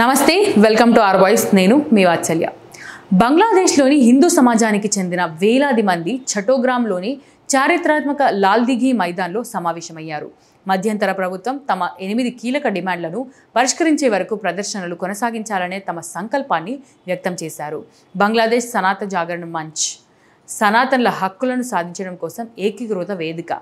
నమస్తే welcome to are voice నేను మీ వాత్సల్య బంగ్లాదేశ్లోని హిందూ సమాజానికి చెందిన వేలాది మంది చటోగ్రామ్లోని చారిత్రాత్మక లాల్దిఘీ మైదాన్లో సమావేశమయ్యారు మధ్యంతర ప్రభుత్వం తమ ఎనిమిది కీలక డిమాండ్లను పరిష్కరించే వరకు ప్రదర్శనలు కొనసాగించాలనే తమ సంకల్పాన్ని వ్యక్తం చేశారు బంగ్లాదేశ్ సనాత జాగరణ మంచ్ సనాతనుల హక్కులను సాధించడం కోసం ఏకీకృత వేదిక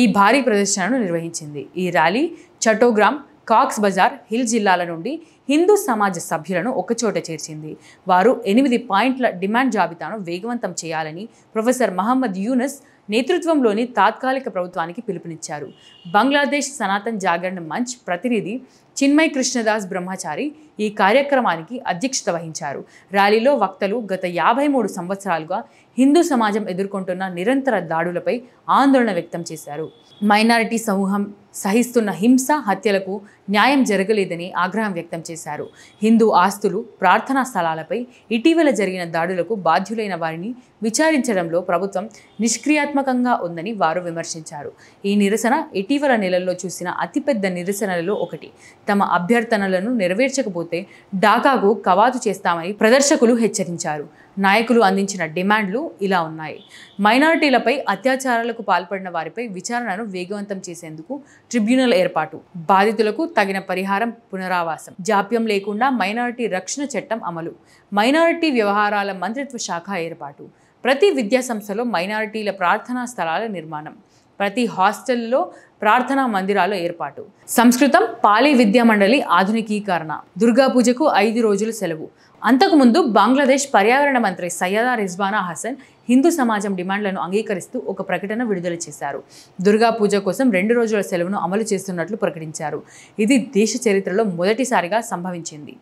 ఈ భారీ ప్రదర్శనను నిర్వహించింది ఈ ర్యాలీ చటోగ్రామ్ కాక్స్ బజార్ హిల్ జిల్లాల నుండి హిందూ సమాజ సభ్యులను ఒకచోట చేర్చింది వారు ఎనిమిది పాయింట్ల డిమాండ్ జాబితాను వేగవంతం చేయాలని ప్రొఫెసర్ మహమ్మద్ యూనస్ నేతృత్వంలోని తాత్కాలిక ప్రభుత్వానికి పిలుపునిచ్చారు బంగ్లాదేశ్ సనాతన్ జాగరణ మంచ్ ప్రతినిధి చిన్మయ్ కృష్ణదాస్ బ్రహ్మచారి ఈ కార్యక్రమానికి అధ్యక్షత వహించారు ర్యాలీలో వక్తలు గత యాభై మూడు సంవత్సరాలుగా హిందూ సమాజం ఎదుర్కొంటున్న నిరంతర దాడులపై ఆందోళన వ్యక్తం చేశారు మైనారిటీ సమూహం సహిస్తున్న హింస హత్యలకు న్యాయం జరగలేదని ఆగ్రహం వ్యక్తం చేశారు హిందూ ఆస్తులు ప్రార్థనా స్థలాలపై ఇటీవల జరిగిన దాడులకు బాధ్యులైన వారిని విచారించడంలో ప్రభుత్వం నిష్క్రియాత్మకంగా ఉందని వారు విమర్శించారు ఈ నిరసన ఇటీవల నెలల్లో చూసిన అతిపెద్ద నిరసనలలో ఒకటి తమ అభ్యర్థనలను నెరవేర్చకపోతే ఢాకాకు కవాతు చేస్తామని ప్రదర్శకులు హెచ్చరించారు నాయకులు అందించిన డిమాండ్లు ఇలా ఉన్నాయి మైనారిటీలపై అత్యాచారాలకు పాల్పడిన వారిపై విచారణను వేగవంతం చేసేందుకు ట్రిబ్యునల్ ఏర్పాటు బాధితులకు తగిన పరిహారం పునరావాసం జాప్యం లేకుండా మైనారిటీ రక్షణ చట్టం అమలు మైనారిటీ వ్యవహారాల మంత్రిత్వ శాఖ ఏర్పాటు ప్రతి విద్యాసంస్థలో మైనారిటీల ప్రార్థనా స్థలాల నిర్మాణం ప్రతి హాస్టల్లో ప్రార్థనా మందిరాలు ఏర్పాటు సంస్కృతం పాలీ విద్యా మండలి ఆధునికీకరణ దుర్గా పూజకు ఐదు రోజులు సెలవు అంతకుముందు బంగ్లాదేశ్ పర్యావరణ మంత్రి సయ్యదా రిజ్వానా హసన్ హిందూ సమాజం డిమాండ్లను అంగీకరిస్తూ ఒక ప్రకటన విడుదల చేశారు దుర్గా పూజ కోసం రెండు రోజుల సెలవును అమలు చేస్తున్నట్లు ప్రకటించారు ఇది దేశ చరిత్రలో మొదటిసారిగా సంభవించింది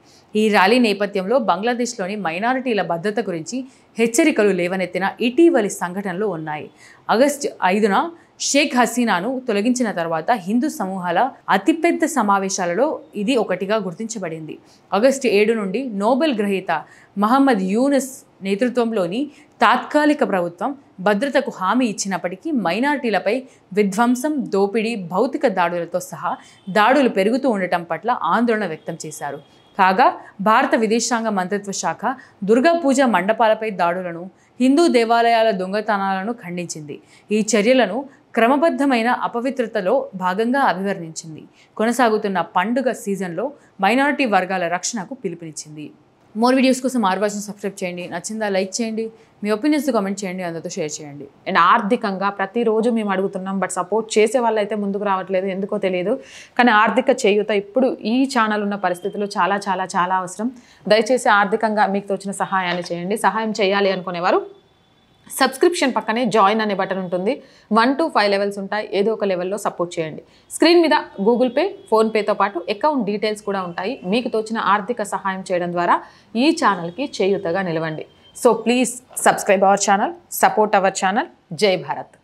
ఈ ర్యాలీ నేపథ్యంలో బంగ్లాదేశ్లోని మైనారిటీల భద్రత గురించి హెచ్చరికలు లేవనెత్తిన ఇటీవలి సంఘటనలు ఉన్నాయి ఆగస్టు ఐదున షేక్ హసీనాను తొలగించిన తర్వాత హిందూ సమూహాల అతిపెద్ద సమావేశాలలో ఇది ఒకటిగా గుర్తించబడింది ఆగస్టు ఏడు నుండి నోబెల్ గ్రహీత మహమ్మద్ యూనస్ నేతృత్వంలోని తాత్కాలిక ప్రభుత్వం భద్రతకు హామీ ఇచ్చినప్పటికీ మైనార్టీలపై విధ్వంసం దోపిడీ భౌతిక దాడులతో సహా దాడులు పెరుగుతూ ఉండటం పట్ల ఆందోళన వ్యక్తం చేశారు కాగా భారత విదేశాంగ మంత్రిత్వ శాఖ దుర్గా పూజ మండపాలపై దాడులను హిందూ దేవాలయాల దొంగతనాలను ఖండించింది ఈ చర్యలను క్రమబద్ధమైన అపవిత్రతలో భాగంగా అభివర్ణించింది కొనసాగుతున్న పండుగ సీజన్లో మైనారిటీ వర్గాల రక్షణకు పిలుపునిచ్చింది మోర్ వీడియోస్ కోసం ఆర్వాజ్ని సబ్స్క్రైబ్ చేయండి నచ్చిందా లైక్ చేయండి మీ ఒపీనియన్స్ కామెంట్ చేయండి అందరితో షేర్ చేయండి అండ్ ఆర్థికంగా ప్రతిరోజు మేము అడుగుతున్నాం బట్ సపోర్ట్ చేసే వాళ్ళైతే ముందుకు రావట్లేదు ఎందుకో తెలియదు కానీ ఆర్థిక చేయుత ఇప్పుడు ఈ ఛానల్ ఉన్న పరిస్థితుల్లో చాలా చాలా చాలా అవసరం దయచేసి ఆర్థికంగా మీకు తోచిన సహాయాన్ని చేయండి సహాయం చేయాలి అనుకునేవారు సబ్స్క్రిప్షన్ పక్కనే జాయిన్ అనే బటన్ ఉంటుంది వన్ టు ఫైవ్ లెవెల్స్ ఉంటాయి ఏదో ఒక లెవెల్లో సపోర్ట్ చేయండి స్క్రీన్ మీద గూగుల్ పే ఫోన్పేతో పాటు అకౌంట్ డీటెయిల్స్ కూడా ఉంటాయి మీకు తోచిన ఆర్థిక సహాయం చేయడం ద్వారా ఈ ఛానల్కి చేయూతగా నిలవండి so please subscribe our channel support our channel జై భారత్